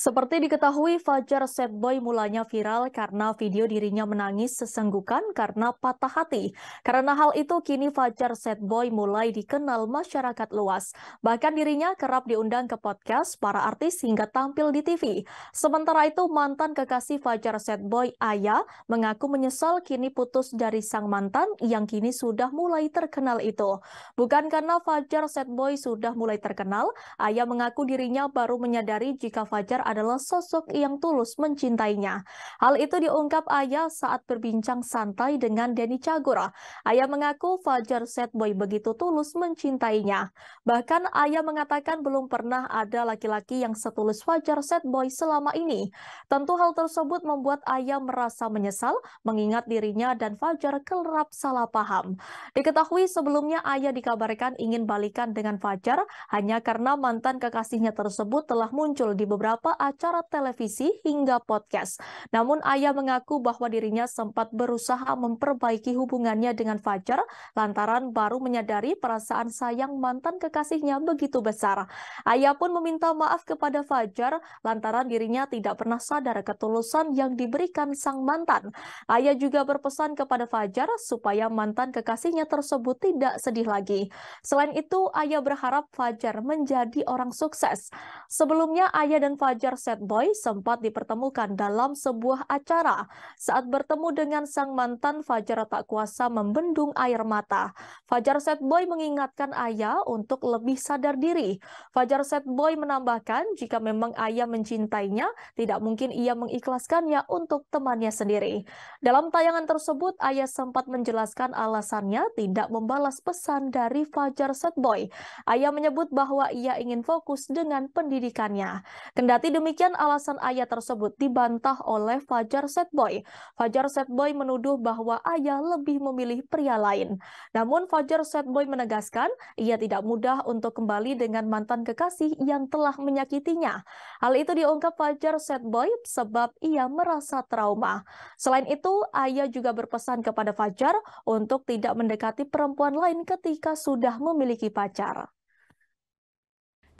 Seperti diketahui, Fajar Setboy mulanya viral karena video dirinya menangis sesenggukan karena patah hati. Karena hal itu, kini Fajar Setboy mulai dikenal masyarakat luas. Bahkan dirinya kerap diundang ke podcast para artis hingga tampil di TV. Sementara itu, mantan kekasih Fajar Setboy, Ayah mengaku menyesal kini putus dari sang mantan yang kini sudah mulai terkenal itu. Bukan karena Fajar Setboy sudah mulai terkenal, Ayah mengaku dirinya baru menyadari jika Fajar adalah sosok yang tulus mencintainya. Hal itu diungkap Ayah saat berbincang santai dengan Denny Cagura. Ayah mengaku Fajar Setboy begitu tulus mencintainya. Bahkan Ayah mengatakan belum pernah ada laki-laki yang setulus Fajar Setboy selama ini. Tentu hal tersebut membuat Ayah merasa menyesal mengingat dirinya dan Fajar kerap salah paham. Diketahui sebelumnya Ayah dikabarkan ingin balikan dengan Fajar hanya karena mantan kekasihnya tersebut telah muncul di beberapa beberapa acara televisi hingga podcast. Namun Ayah mengaku bahwa dirinya sempat berusaha memperbaiki hubungannya dengan Fajar lantaran baru menyadari perasaan sayang mantan kekasihnya begitu besar. Ayah pun meminta maaf kepada Fajar lantaran dirinya tidak pernah sadar ketulusan yang diberikan sang mantan. Ayah juga berpesan kepada Fajar supaya mantan kekasihnya tersebut tidak sedih lagi. Selain itu, Ayah berharap Fajar menjadi orang sukses. Sebelumnya, Ayah dan Fajar set boy sempat dipertemukan dalam sebuah acara. Saat bertemu dengan sang mantan, Fajar tak kuasa membendung air mata. Fajar set boy mengingatkan ayah untuk lebih sadar diri. Fajar set boy menambahkan jika memang ayah mencintainya, tidak mungkin ia mengikhlaskannya untuk temannya sendiri. Dalam tayangan tersebut, ayah sempat menjelaskan alasannya tidak membalas pesan dari Fajar set boy. Ayah menyebut bahwa ia ingin fokus dengan pendidikannya. Kendati demikian, alasan ayah tersebut dibantah oleh Fajar Setboy. Fajar Setboy menuduh bahwa ayah lebih memilih pria lain. Namun Fajar Setboy menegaskan, ia tidak mudah untuk kembali dengan mantan kekasih yang telah menyakitinya. Hal itu diungkap Fajar Setboy sebab ia merasa trauma. Selain itu, ayah juga berpesan kepada Fajar untuk tidak mendekati perempuan lain ketika sudah memiliki pacar.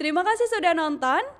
Terima kasih sudah nonton.